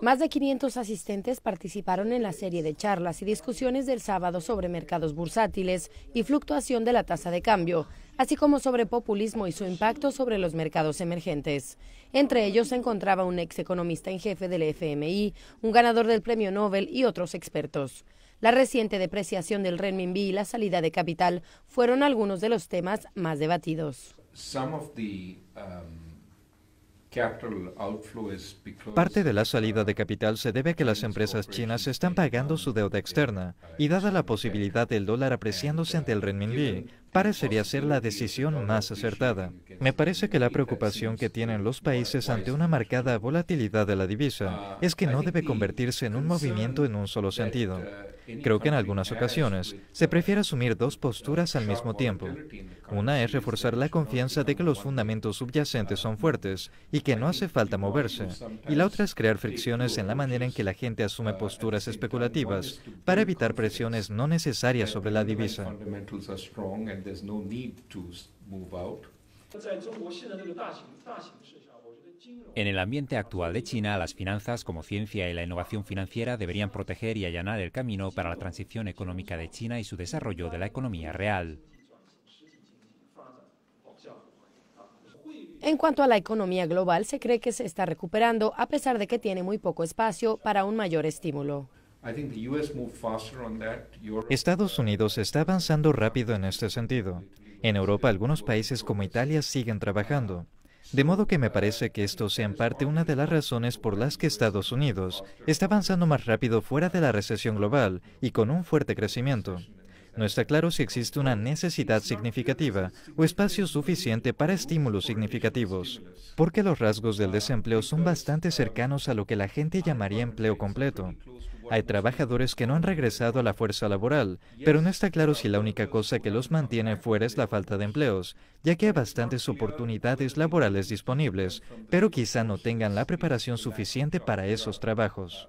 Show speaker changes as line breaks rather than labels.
Más de 500 asistentes participaron en la serie de charlas y discusiones del sábado sobre mercados bursátiles y fluctuación de la tasa de cambio, así como sobre populismo y su impacto sobre los mercados emergentes. Entre ellos se encontraba un ex economista en jefe del FMI, un ganador del premio Nobel y otros expertos. La reciente depreciación del renminbi y la salida de capital fueron algunos de los temas más debatidos.
Um, Parte de
la salida de capital se debe a que las empresas chinas están pagando su deuda externa y dada la posibilidad del dólar apreciándose ante el renminbi, parecería ser la decisión más acertada. Me parece que la preocupación que tienen los países ante una marcada volatilidad de la divisa es que no debe convertirse en un movimiento en un solo sentido. Creo que en algunas ocasiones se prefiere asumir dos posturas al mismo tiempo. Una es reforzar la confianza de que los fundamentos subyacentes son fuertes y que no hace falta moverse. Y la otra es crear fricciones en la manera en que la gente asume posturas especulativas para evitar presiones no necesarias
sobre la divisa. En el ambiente actual de China, las finanzas como ciencia y la innovación financiera deberían proteger y allanar el camino para la transición económica de China y su desarrollo de la economía real.
En cuanto a la economía global, se cree que se está recuperando a pesar de que tiene muy poco espacio para un mayor estímulo.
Estados
uh, Unidos está avanzando rápido en este sentido. En Europa algunos países como Italia siguen trabajando. De modo que me parece que esto sea en parte una de las razones por las que Estados Unidos está avanzando más rápido fuera de la recesión global y con un fuerte crecimiento. No está claro si existe una necesidad significativa o espacio suficiente para estímulos significativos, porque los rasgos del desempleo son bastante cercanos a lo que la gente llamaría empleo completo. Hay trabajadores que no han regresado a la fuerza laboral, pero no está claro si la única cosa que los mantiene fuera es la falta de empleos, ya que hay bastantes oportunidades laborales disponibles, pero quizá no tengan la preparación suficiente para esos trabajos.